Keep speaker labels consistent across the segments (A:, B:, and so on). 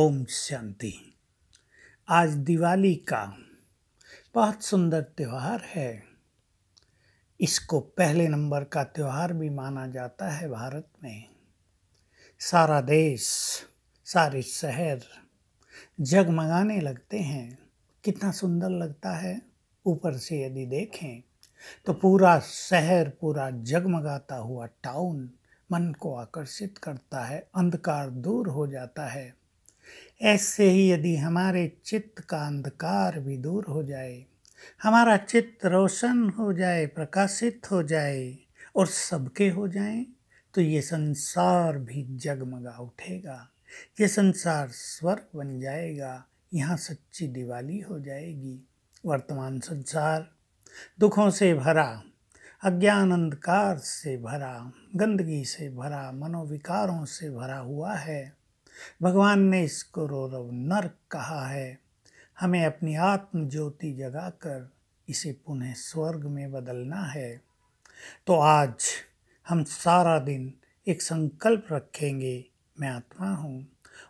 A: ओम शांति आज दिवाली का बहुत सुंदर त्यौहार है इसको पहले नंबर का त्यौहार भी माना जाता है भारत में सारा देश सारे शहर जगमगाने लगते हैं कितना सुंदर लगता है ऊपर से यदि देखें तो पूरा शहर पूरा जगमगाता हुआ टाउन मन को आकर्षित करता है अंधकार दूर हो जाता है ऐसे ही यदि हमारे चित्त का अंधकार भी दूर हो जाए हमारा चित्त रोशन हो जाए प्रकाशित हो जाए और सबके हो जाए तो ये संसार भी जगमगा उठेगा ये संसार स्वर्ग बन जाएगा यहाँ सच्ची दिवाली हो जाएगी वर्तमान संसार दुखों से भरा अज्ञान अंधकार से भरा गंदगी से भरा मनोविकारों से भरा हुआ है भगवान ने इसको रौरव नर्क कहा है हमें अपनी आत्म ज्योति जगाकर इसे पुनः स्वर्ग में बदलना है तो आज हम सारा दिन एक संकल्प रखेंगे मैं आत्मा हूँ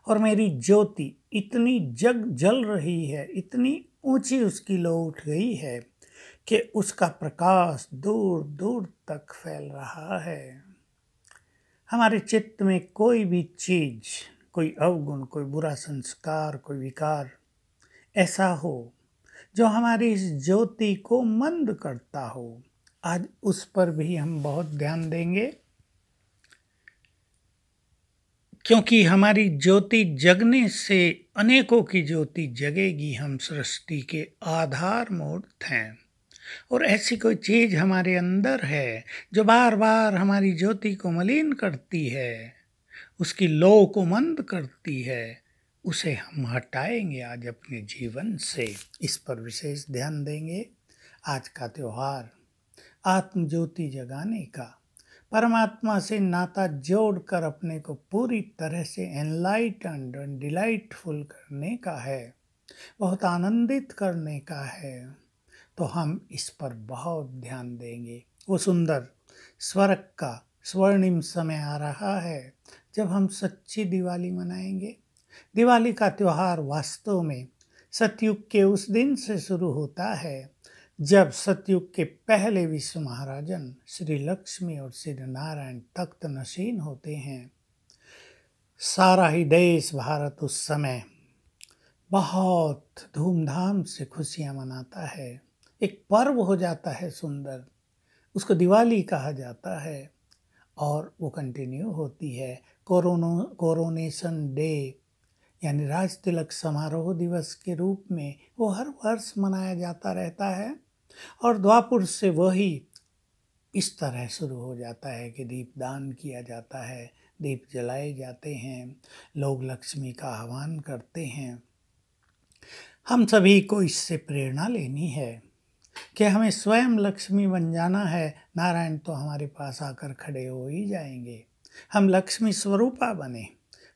A: और मेरी ज्योति इतनी जग जल रही है इतनी ऊंची उसकी लो उठ गई है कि उसका प्रकाश दूर दूर तक फैल रहा है हमारे चित्त में कोई भी चीज़ कोई अवगुण कोई बुरा संस्कार कोई विकार ऐसा हो जो हमारी इस ज्योति को मंद करता हो आज उस पर भी हम बहुत ध्यान देंगे क्योंकि हमारी ज्योति जगने से अनेकों की ज्योति जगेगी हम सृष्टि के आधार मूर्त हैं और ऐसी कोई चीज़ हमारे अंदर है जो बार बार हमारी ज्योति को मलिन करती है उसकी लो को मंद करती है उसे हम हटाएंगे आज अपने जीवन से इस पर विशेष ध्यान देंगे आज का त्यौहार आत्मज्योति जगाने का परमात्मा से नाता जोड़ कर अपने को पूरी तरह से एनलाइट एंड डिलाइटफुल करने का है बहुत आनंदित करने का है तो हम इस पर बहुत ध्यान देंगे वो सुंदर स्वर्ग का स्वर्णिम समय आ रहा है जब हम सच्ची दिवाली मनाएंगे दिवाली का त्यौहार वास्तव में सतयुग के उस दिन से शुरू होता है जब सतयुग के पहले विश्व महाराजन श्री लक्ष्मी और श्री नारायण तख्त नशीन होते हैं सारा ही देश भारत उस समय बहुत धूमधाम से खुशियाँ मनाता है एक पर्व हो जाता है सुंदर उसको दिवाली कहा जाता है और वो कंटिन्यू होती है कोरोनो कोरोनेशन डे यानी राज तिलक समारोह दिवस के रूप में वो हर वर्ष मनाया जाता रहता है और द्वापुर से वही इस तरह शुरू हो जाता है कि दीपदान किया जाता है दीप जलाए जाते हैं लोग लक्ष्मी का आह्वान करते हैं हम सभी को इससे प्रेरणा लेनी है कि हमें स्वयं लक्ष्मी बन जाना है नारायण तो हमारे पास आकर खड़े हो ही जाएंगे हम लक्ष्मी स्वरूपा बने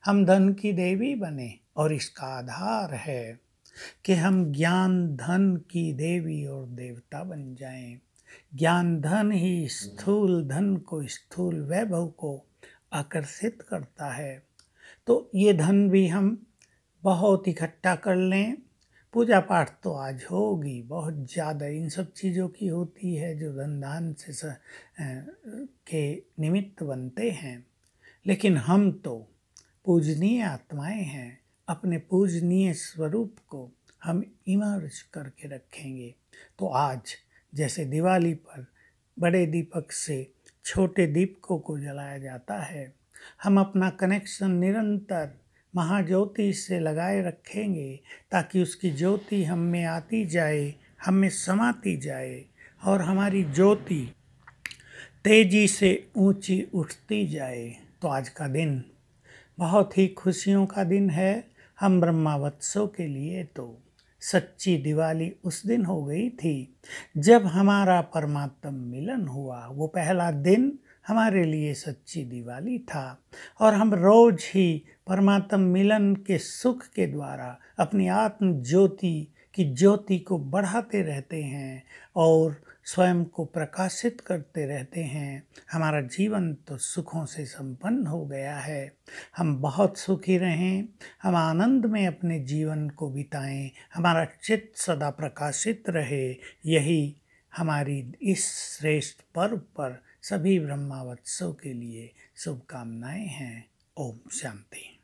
A: हम धन की देवी बने और इसका आधार है कि हम ज्ञान धन की देवी और देवता बन जाएं ज्ञान धन ही स्थूल धन को स्थूल वैभव को आकर्षित करता है तो ये धन भी हम बहुत इकट्ठा कर लें पूजा पाठ तो आज होगी बहुत ज़्यादा इन सब चीज़ों की होती है जो धनदान से स, के निमित्त बनते हैं लेकिन हम तो पूजनीय आत्माएं हैं अपने पूजनीय स्वरूप को हम इमर्ज करके रखेंगे तो आज जैसे दिवाली पर बड़े दीपक से छोटे दीपकों को जलाया जाता है हम अपना कनेक्शन निरंतर महाज्योति से लगाए रखेंगे ताकि उसकी ज्योति हम में आती जाए हम में समाती जाए और हमारी ज्योति तेजी से ऊंची उठती जाए तो आज का दिन बहुत ही खुशियों का दिन है हम ब्रह्मावत्सों के लिए तो सच्ची दिवाली उस दिन हो गई थी जब हमारा परमात्म मिलन हुआ वो पहला दिन हमारे लिए सच्ची दिवाली था और हम रोज ही परमात्म मिलन के सुख के द्वारा अपनी आत्म ज्योति की ज्योति को बढ़ाते रहते हैं और स्वयं को प्रकाशित करते रहते हैं हमारा जीवन तो सुखों से संपन्न हो गया है हम बहुत सुखी रहें हम आनंद में अपने जीवन को बिताएं हमारा चित्त सदा प्रकाशित रहे यही हमारी इस श्रेष्ठ पर्व पर सभी ब्रह्मावत्सों के लिए शुभकामनाएं हैं ओम शांति